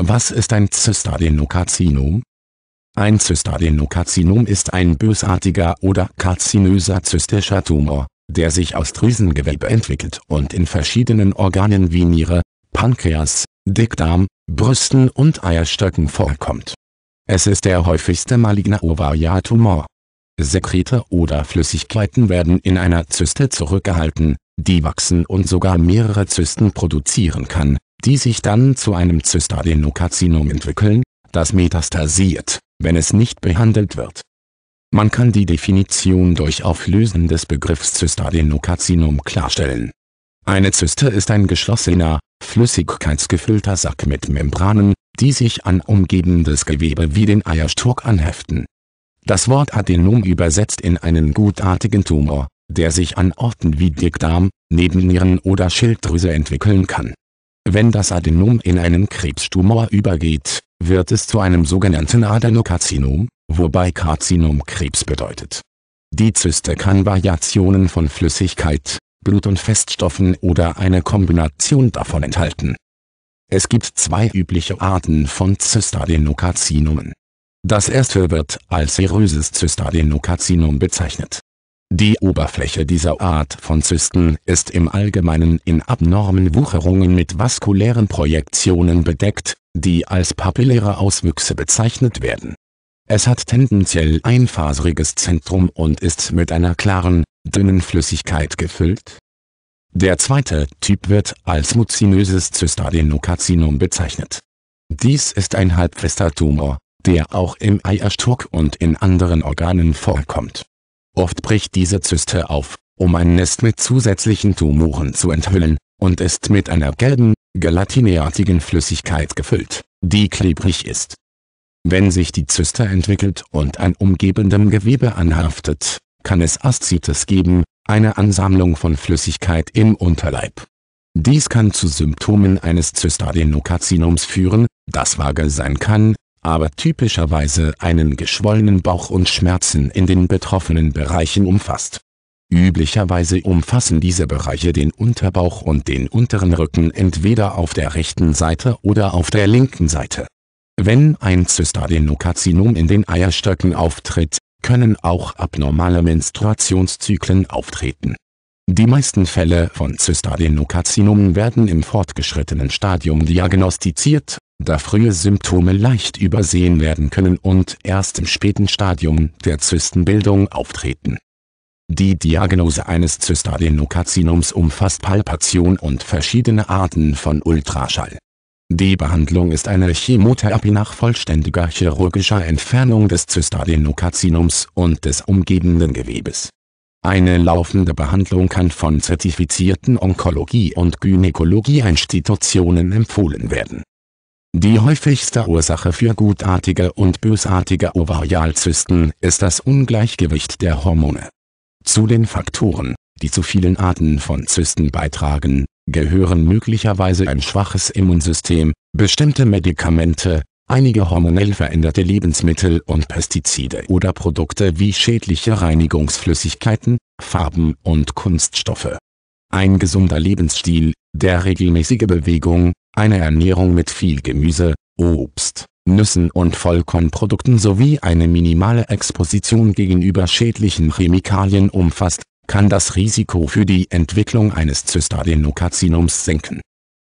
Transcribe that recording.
Was ist ein Zystadenokarzinom? Ein Zystadenokarzinom ist ein bösartiger oder karzinöser zystischer Tumor, der sich aus Drüsengewebe entwickelt und in verschiedenen Organen wie Niere, Pankreas, Dickdarm, Brüsten und Eierstöcken vorkommt. Es ist der häufigste maligne Ovariatumor. Sekrete oder Flüssigkeiten werden in einer Zyste zurückgehalten, die wachsen und sogar mehrere Zysten produzieren kann die sich dann zu einem Cystadenokarzinom entwickeln, das metastasiert, wenn es nicht behandelt wird. Man kann die Definition durch Auflösen des Begriffs Cystadenokarzinom klarstellen. Eine Zyste ist ein geschlossener, flüssigkeitsgefüllter Sack mit Membranen, die sich an umgebendes Gewebe wie den Eierstock anheften. Das Wort Adenom übersetzt in einen gutartigen Tumor, der sich an Orten wie Dickdarm, Nebennieren oder Schilddrüse entwickeln kann wenn das Adenom in einen Krebstumor übergeht, wird es zu einem sogenannten Adenokarzinom, wobei Karzinom Krebs bedeutet. Die Zyste kann Variationen von Flüssigkeit, Blut und Feststoffen oder eine Kombination davon enthalten. Es gibt zwei übliche Arten von Zystadenokarzinomen. Das erste wird als seröses Zystadenokarzinom bezeichnet die Oberfläche dieser Art von Zysten ist im Allgemeinen in abnormen Wucherungen mit vaskulären Projektionen bedeckt, die als papilläre Auswüchse bezeichnet werden. Es hat tendenziell ein faseriges Zentrum und ist mit einer klaren, dünnen Flüssigkeit gefüllt. Der zweite Typ wird als muzinöses Zystadenokarzinom bezeichnet. Dies ist ein halbfester Tumor, der auch im Eierstock und in anderen Organen vorkommt Oft bricht diese Zyste auf, um ein Nest mit zusätzlichen Tumoren zu enthüllen, und ist mit einer gelben, gelatineartigen Flüssigkeit gefüllt, die klebrig ist. Wenn sich die Zyste entwickelt und an umgebendem Gewebe anhaftet, kann es Aszites geben, eine Ansammlung von Flüssigkeit im Unterleib. Dies kann zu Symptomen eines Zystadenokarzinoms führen, das vage sein kann, aber typischerweise einen geschwollenen Bauch und Schmerzen in den betroffenen Bereichen umfasst. Üblicherweise umfassen diese Bereiche den Unterbauch und den unteren Rücken entweder auf der rechten Seite oder auf der linken Seite. Wenn ein Zystadenokarzinom in den Eierstöcken auftritt, können auch abnormale Menstruationszyklen auftreten. Die meisten Fälle von Zystadenokarzinomen werden im fortgeschrittenen Stadium diagnostiziert da frühe Symptome leicht übersehen werden können und erst im späten Stadium der Zystenbildung auftreten. Die Diagnose eines Zystadenokazinoms umfasst Palpation und verschiedene Arten von Ultraschall. Die Behandlung ist eine Chemotherapie nach vollständiger chirurgischer Entfernung des Zystadenokazinoms und des umgebenden Gewebes. Eine laufende Behandlung kann von zertifizierten Onkologie- und Gynäkologieinstitutionen empfohlen werden die häufigste Ursache für gutartige und bösartige Ovarialzysten ist das Ungleichgewicht der Hormone. Zu den Faktoren, die zu vielen Arten von Zysten beitragen, gehören möglicherweise ein schwaches Immunsystem, bestimmte Medikamente, einige hormonell veränderte Lebensmittel und Pestizide oder Produkte wie schädliche Reinigungsflüssigkeiten, Farben und Kunststoffe. Ein gesunder Lebensstil, der regelmäßige Bewegung, eine Ernährung mit viel Gemüse, Obst, Nüssen und Vollkornprodukten sowie eine minimale Exposition gegenüber schädlichen Chemikalien umfasst, kann das Risiko für die Entwicklung eines Cystadenokarzinoms senken